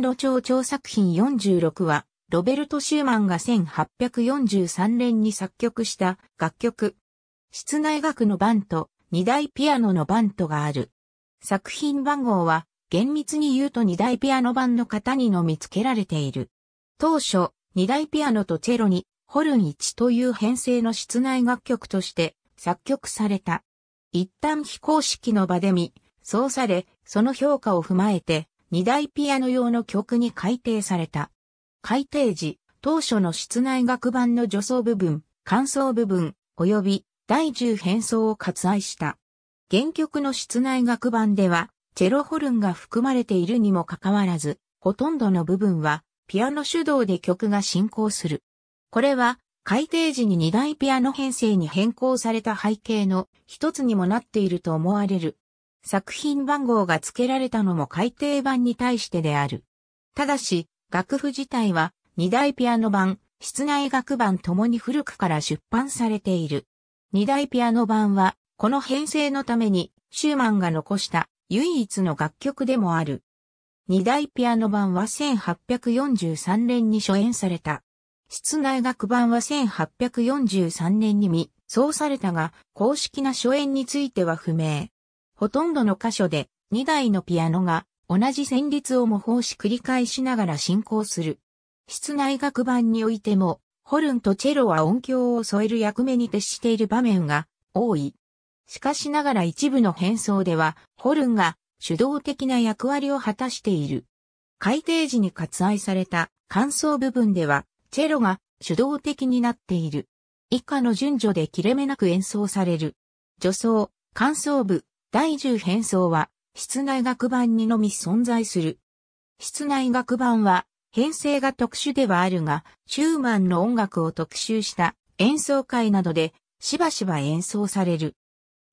の町長作品46は、ロベルト・シューマンが1843年に作曲した楽曲。室内楽のバント、二台ピアノのバントがある。作品番号は、厳密に言うと二台ピアノ版の型にのみ付けられている。当初、二台ピアノとチェロに、ホルン1という編成の室内楽曲として作曲された。一旦非公式の場で見、そうされ、その評価を踏まえて、2台ピアノ用の曲に改訂された。改訂時、当初の室内楽版の助走部分、感想部分、及び第10変奏を割愛した。原曲の室内楽版では、チェロホルンが含まれているにもかかわらず、ほとんどの部分は、ピアノ手動で曲が進行する。これは、改訂時に2台ピアノ編成に変更された背景の一つにもなっていると思われる。作品番号が付けられたのも改訂版に対してである。ただし、楽譜自体は二大ピアノ版、室内楽版ともに古くから出版されている。二大ピアノ版は、この編成のためにシューマンが残した唯一の楽曲でもある。二大ピアノ版は1843年に初演された。室内楽版は1843年に見、そうされたが、公式な初演については不明。ほとんどの箇所で2台のピアノが同じ旋律を模倣し繰り返しながら進行する。室内楽版においても、ホルンとチェロは音響を添える役目に徹している場面が多い。しかしながら一部の変装では、ホルンが主導的な役割を果たしている。改定時に割愛された感想部分では、チェロが主導的になっている。以下の順序で切れ目なく演奏される。女装、感想部、第10変装は、室内学版にのみ存在する。室内学版は、編成が特殊ではあるが、シューマンの音楽を特集した演奏会などで、しばしば演奏される。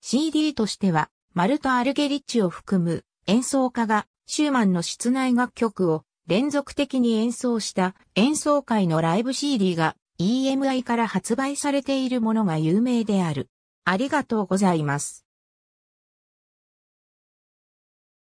CD としては、マルト・アルゲリッチを含む演奏家がシューマンの室内楽曲を連続的に演奏した演奏会のライブ CD が EMI から発売されているものが有名である。ありがとうございます。